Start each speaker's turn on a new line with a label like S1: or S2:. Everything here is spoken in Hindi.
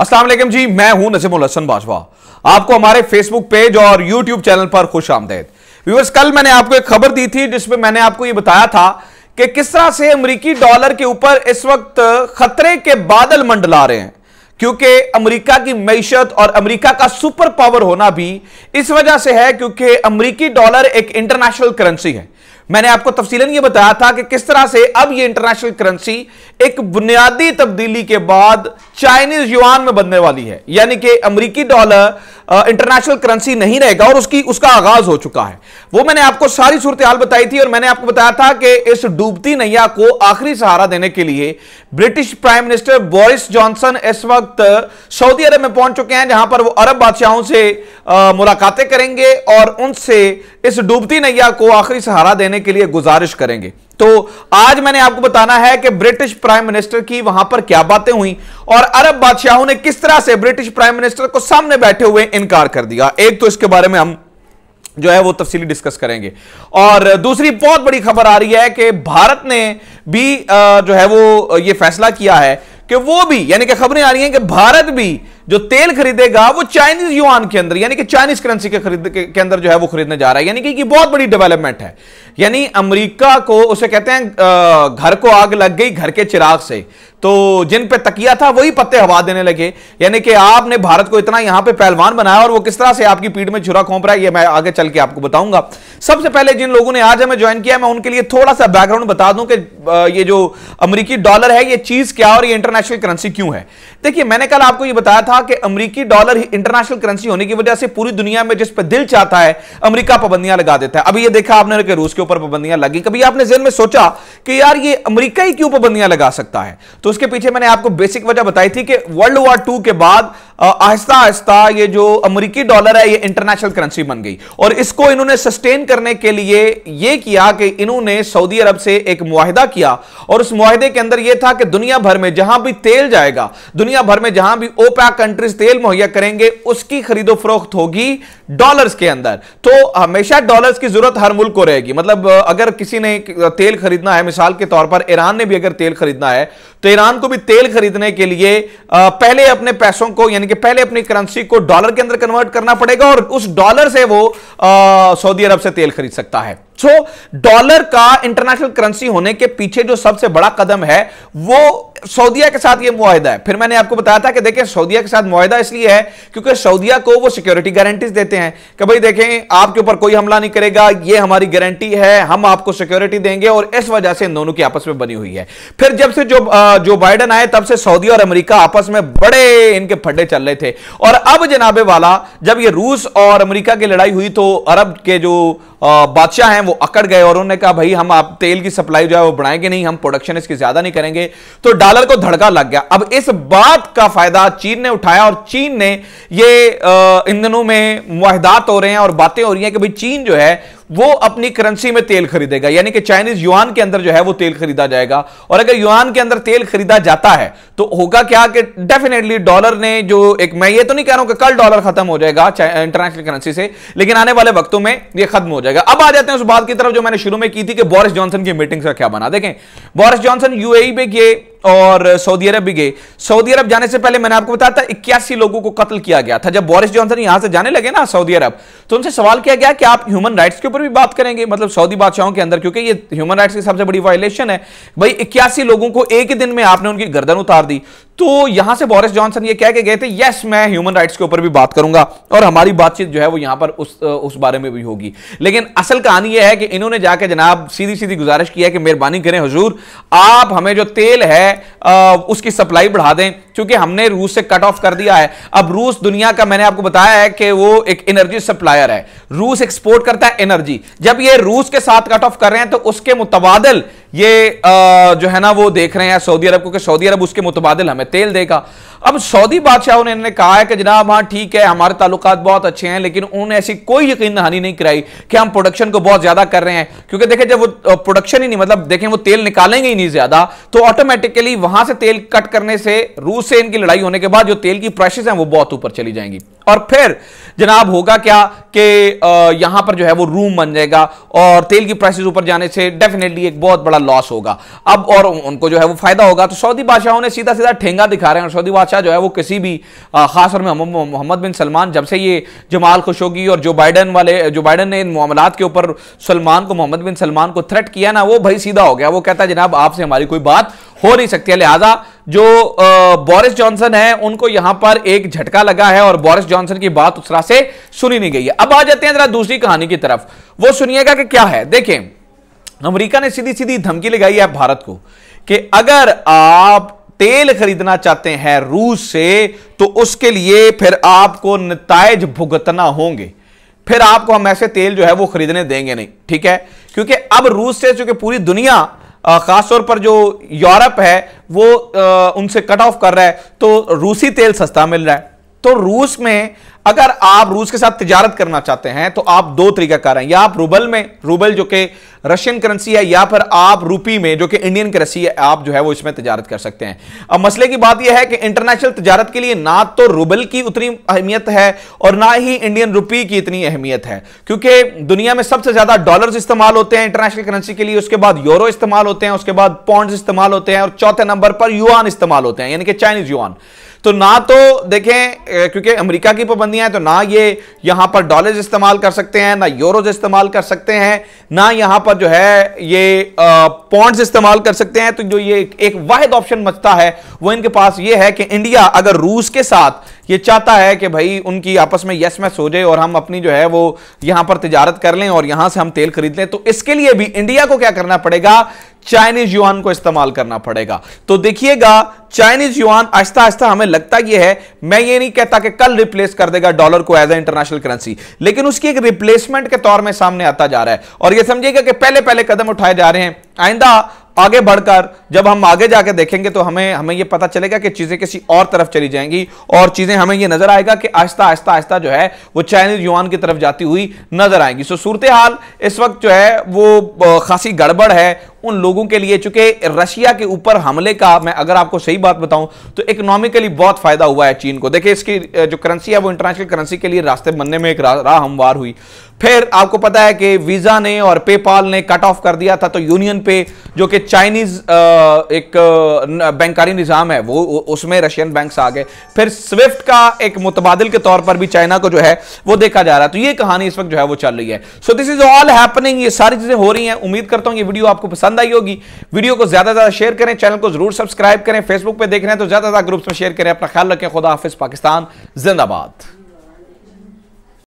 S1: असलम जी मैं हूं नजीमुल हसन बाजवा आपको हमारे फेसबुक पेज और यूट्यूब चैनल पर खुश आमदेद व्यूवर्स कल मैंने आपको एक खबर दी थी जिसमें मैंने आपको ये बताया था कि किस तरह से अमरीकी डॉलर के ऊपर इस वक्त खतरे के बादल मंडला रहे हैं क्योंकि अमेरिका की मीशत और अमेरिका का सुपर पावर होना भी इस वजह से है क्योंकि अमेरिकी डॉलर एक इंटरनेशनल करेंसी है मैंने आपको तफसीलन ये बताया था कि किस तरह से अब ये इंटरनेशनल करेंसी एक बुनियादी तब्दीली के बाद चाइनीज युआन में बनने वाली है यानी कि अमरीकी डॉलर इंटरनेशनल करेंसी नहीं रहेगा और उसकी उसका आगाज हो चुका है वो मैंने आपको सारी सूरत हाल बताई थी और मैंने आपको बताया था कि इस डूबती नैया को आखिरी सहारा देने के लिए British prime minister Boris Johnson इस वक्त सऊदी अरब में पहुंच चुके हैं जहां पर वो अरब बादशाहों से मुलाकातें करेंगे और उनसे इस डूबती नैया को आखिरी सहारा देने के लिए गुजारिश करेंगे तो आज मैंने आपको बताना है कि ब्रिटिश प्राइम मिनिस्टर की वहां पर क्या बातें हुई और अरब बादशाहों ने किस तरह से ब्रिटिश प्राइम मिनिस्टर को सामने बैठे हुए इनकार कर दिया एक तो इसके बारे में हम जो है वो तफसीली डिस्कस करेंगे और दूसरी बहुत बड़ी खबर आ रही है कि भारत ने भी जो है वो ये फैसला किया है कि वो भी यानी कि खबरें आ रही हैं कि भारत भी जो तेल खरीदेगा वो चाइनीज युआन के अंदर यानी कि चाइनीज करेंसी के खरीद के, अंदर जो है वो खरीदने जा रहा है यानी कि ये बहुत बड़ी डेवलपमेंट है यानी अमेरिका को उसे कहते हैं घर को आग लग गई घर के चिराग से तो जिन पे तकिया था वही पत्ते हवा देने लगे यानी कि आपने भारत को इतना यहां पे पहलवान बनाया और वो किस तरह से आपकी पीठ में छुरा खोप रहा है ये मैं आगे चल के आपको बताऊंगा सबसे पहले जिन लोगों ने आज हमें ज्वाइन किया मैं उनके लिए थोड़ा सा बैकग्राउंड बता दूं कि ये जो अमरीकी डॉलर है ये चीज क्या और ये इंटरनेशनल करेंसी क्यों है देखिए मैंने कल आपको ये बताया था कहा कि अमरीकी डॉलर ही इंटरनेशनल करेंसी होने की वजह से पूरी दुनिया में जिस पर दिल चाहता है अमरीका पाबंदियां लगा देता है अभी ये देखा आपने कि रूस के ऊपर पाबंदियां लगी कभी आपने जेल में सोचा कि यार ये अमरीका ही क्यों पाबंदियां लगा सकता है तो उसके पीछे मैंने आपको बेसिक वजह बताई थी कि वर्ल्ड वॉर टू के बाद आहिस्ता आहिस्ता ये जो अमेरिकी डॉलर है ये इंटरनेशनल करेंसी बन गई और इसको इन्होंने सस्टेन करने के लिए ये किया कि इन्होंने सऊदी अरब से एक मुआहदा किया और उस मुआहदे के अंदर ये था कि दुनिया भर में जहां भी तेल जाएगा दुनिया भर में जहां भी ओपैक कंट्रीज तेल मुहैया करेंगे उसकी खरीदो फरोख्त होगी डॉलर्स के अंदर तो हमेशा डॉलर्स की जरूरत हर मुल्क को रहेगी मतलब अगर किसी ने तेल खरीदना है मिसाल के तौर पर ईरान ने भी अगर तेल खरीदना है तो ईरान को भी तेल खरीदने के लिए पहले अपने पैसों को यानी कि पहले अपनी करेंसी को डॉलर के अंदर कन्वर्ट करना पड़ेगा और उस डॉलर से वो सऊदी अरब से तेल खरीद सकता है सो डॉलर का इंटरनेशनल करेंसी होने के पीछे जो सबसे बड़ा कदम है वो सऊदीया के साथ ये मुआहदा है फिर मैंने आपको बताया था कि देखिए सऊदीया के साथ मुआहदा इसलिए है क्योंकि सऊदीया को वो सिक्योरिटी गारंटीज देते हैं हैं कि भाई देखें आपके ऊपर कोई हमला नहीं करेगा ये हमारी गारंटी है हम आपको सिक्योरिटी देंगे और इस वजह से इन दोनों की आपस में बनी हुई है फिर जब से जो जो बाइडन आए तब से सऊदी और अमेरिका आपस में बड़े इनके फड्डे चल रहे थे और अब जनाबे वाला जब ये रूस और अमेरिका की लड़ाई हुई तो अरब के जो बादशाह हैं वो अकड़ गए और उन्होंने कहा भाई हम आप तेल की सप्लाई जो है वो बढ़ाएंगे नहीं हम प्रोडक्शन इसकी ज्यादा नहीं करेंगे तो डॉलर को धड़का लग गया अब इस बात का फायदा चीन ने उठाया और चीन ने ये इन दिनों में मुहिदात हो रहे हैं और बातें हो रही हैं कि भाई चीन जो है वो अपनी करेंसी में तेल खरीदेगा यानी कि चाइनीज युआन के अंदर जो है वो तेल खरीदा जाएगा और अगर युआन के अंदर तेल खरीदा जाता है तो होगा क्या कि डेफिनेटली डॉलर ने जो एक मैं ये तो नहीं कह रहा हूं कि कल डॉलर खत्म हो जाएगा इंटरनेशनल करेंसी से लेकिन आने वाले वक्तों में यह खत्म हो जाएगा अब आ जाते हैं उस बात की तरफ जो मैंने शुरू में की थी कि बोरिस जॉनसन की मीटिंग का क्या बना देखें बोरिस जॉनसन यूएई में और सऊदी अरब भी गए सऊदी अरब जाने से पहले मैंने आपको बताया था इक्यासी लोगों को कत्ल किया गया था जब बोरिस जॉनसन यहां से जाने लगे ना सऊदी अरब तो उनसे सवाल किया गया कि आप ह्यूमन राइट्स के ऊपर भी बात करेंगे मतलब सऊदी बादशाहों के अंदर क्योंकि ये ह्यूमन राइट्स की सबसे बड़ी वायलेशन है भाई इक्यासी लोगों को एक ही दिन में आपने उनकी गर्दन उतार दी तो यहां से बोरिस जॉनसन ये कह के गए थे यस मैं ह्यूमन राइट्स के ऊपर भी बात करूंगा और हमारी बातचीत जो है वो यहां पर उस उस बारे में भी होगी लेकिन असल कहानी ये है कि इन्होंने जाके जनाब सीधी सीधी गुजारिश की है कि मेहरबानी करें हजूर आप हमें जो तेल है उसकी सप्लाई बढ़ा दें क्योंकि हमने रूस से कट ऑफ कर दिया है अब रूस दुनिया का मैंने आपको बताया है कि वो एक एनर्जी सप्लायर है रूस एक्सपोर्ट करता है एनर्जी जब ये रूस के साथ कट ऑफ कर रहे हैं तो उसके मुतबादल ये आ, जो है ना वो देख रहे हैं सऊदी अरब को कि सऊदी अरब उसके मुतबादल हमें तेल देगा अब सऊदी बादशाह ने कहा है कि जनाब हाँ ठीक है हमारे ताल्लुकात बहुत अच्छे हैं लेकिन उन्होंने ऐसी कोई यकीन दहानी नहीं कराई कि हम प्रोडक्शन को बहुत ज्यादा कर रहे हैं क्योंकि देखें जब वो प्रोडक्शन ही नहीं मतलब देखें वो तेल निकालेंगे ही नहीं ज्यादा तो ऑटोमेटिकली वहां से तेल कट करने से रूस से इनकी लड़ाई होने के बाद जो तेल की प्राइसेस हैं वो बहुत ऊपर चली जाएंगी और फिर जनाब होगा क्या कि यहां पर जो है वो रूम बन जाएगा और तेल की प्राइसेस ऊपर जाने से डेफिनेटली एक बहुत बड़ा लॉस होगा अब और उनको जो है वो फायदा होगा तो सऊदी बादशाहों ने सीधा सीधा ठेंगा दिखा रहे हैं और सऊदी बादशाह जो है वो किसी भी खासर में मोहम्मद बिन सलमान जब से ये जमाल खुशोगी और जो बाइडन वाले जो बाइडन ने इन मामला के ऊपर सलमान को मोहम्मद बिन सलमान को थ्रेट किया ना वो भाई सीधा हो गया वो कहता है जनाब आपसे हमारी कोई बात हो नहीं सकती है लिहाजा जो बोरिस जॉनसन है उनको यहां पर एक झटका लगा है और बोरिस जॉनसन की बात उस तरह से सुनी नहीं गई है अब आ जाते हैं जरा दूसरी कहानी की तरफ वो सुनिएगा कि क्या है देखें अमेरिका ने सीधी सीधी धमकी लगाई है भारत को कि अगर आप तेल खरीदना चाहते हैं रूस से तो उसके लिए फिर आपको नतज भुगतना होंगे फिर आपको हम ऐसे तेल जो है वो खरीदने देंगे नहीं ठीक है क्योंकि अब रूस से चूंकि पूरी दुनिया खासतौर पर जो यूरोप है वो उनसे कट ऑफ कर रहा है तो रूसी तेल सस्ता मिल रहा है तो रूस में अगर आप रूस के साथ तजारत करना चाहते हैं तो आप दो तरीका कर रहे हैं या आप रूबल में रूबल जो कि रशियन करेंसी है या फिर आप रूपी में जो कि इंडियन करेंसी है आप जो है वो इसमें तजारत कर सकते हैं अब मसले की बात यह है कि इंटरनेशनल तजारत के लिए ना तो रूबल की उतनी अहमियत है और ना ही इंडियन रूपी की इतनी अहमियत है क्योंकि दुनिया में सबसे ज्यादा डॉलर इस्तेमाल होते हैं इंटरनेशनल करेंसी के लिए उसके बाद यूरो इस्तेमाल होते हैं उसके बाद पॉन्ड्स इस्तेमाल होते हैं और चौथे नंबर पर युआन इस्तेमाल होते हैं यानी कि चाइनीज युआन तो ना तो देखें क्योंकि अमेरिका की पाबंदियां हैं तो ना ये यहां पर डॉलर्स इस्तेमाल कर सकते हैं ना यूरोज इस्तेमाल कर सकते हैं ना यहां पर जो है ये पॉइंट इस्तेमाल कर सकते हैं तो जो ये एक वाहद ऑप्शन बचता है वो इनके पास ये है कि इंडिया अगर रूस के साथ ये चाहता है कि भाई उनकी आपस में यस मैस हो जाए और हम अपनी जो है वो यहां पर तजारत कर लें और यहां से हम तेल खरीद लें तो इसके लिए भी इंडिया को क्या करना पड़ेगा चाइनीज युआन को इस्तेमाल करना पड़ेगा तो देखिएगा चाइनीज युआन आहिस्ता आहिस्ता हमें लगता यह है मैं ये नहीं कहता कि कल रिप्लेस कर देगा डॉलर को एज ए इंटरनेशनल करेंसी लेकिन उसकी एक रिप्लेसमेंट के तौर में सामने आता जा रहा है और यह समझिएगा कि पहले पहले कदम उठाए जा रहे हैं आइंदा आगे बढ़कर जब हम आगे जाके देखेंगे तो हमें हमें ये पता चलेगा कि चीज़ें किसी और तरफ चली जाएंगी और चीज़ें हमें ये नज़र आएगा कि आहिस्ता आहिस्ता आहिस्ता जो है वो चाइनीज़ युवान की तरफ जाती हुई नज़र आएंगी सो सूरत हाल इस वक्त जो है वो खासी गड़बड़ है उन लोगों के लिए चूंकि रशिया के ऊपर हमले का मैं अगर आपको सही बात बताऊं तो इकोनॉमिकली बहुत फायदा हुआ है चीन को देखिए इसकी जो करेंसी है वो इंटरनेशनल करेंसी के लिए रास्ते बनने में एक राह हमवार हुई फिर आपको पता है कि वीजा ने और पेपाल ने कट ऑफ कर दिया था तो यूनियन पे जो कि चाइनीज एक बैंकारी निज़ाम है वो उसमें रशियन बैंक्स आ गए फिर स्विफ्ट का एक मुतबादल के तौर पर भी चाइना को जो है वो देखा जा रहा है तो ये कहानी इस वक्त जो है वो चल रही है so this is all happening ये सारी चीजें हो रही हैं उम्मीद करता हूं ये वीडियो आपको पसंद पसंद आई होगी वीडियो को ज्यादा से ज्यादा शेयर करें चैनल को जरूर सब्सक्राइब करें फेसबुक पर देख रहे हैं तो ज्यादा ज्यादा ग्रुप्स में शेयर करें अपना ख्याल रखें खुदा हाफिज पाकिस्तान जिंदाबाद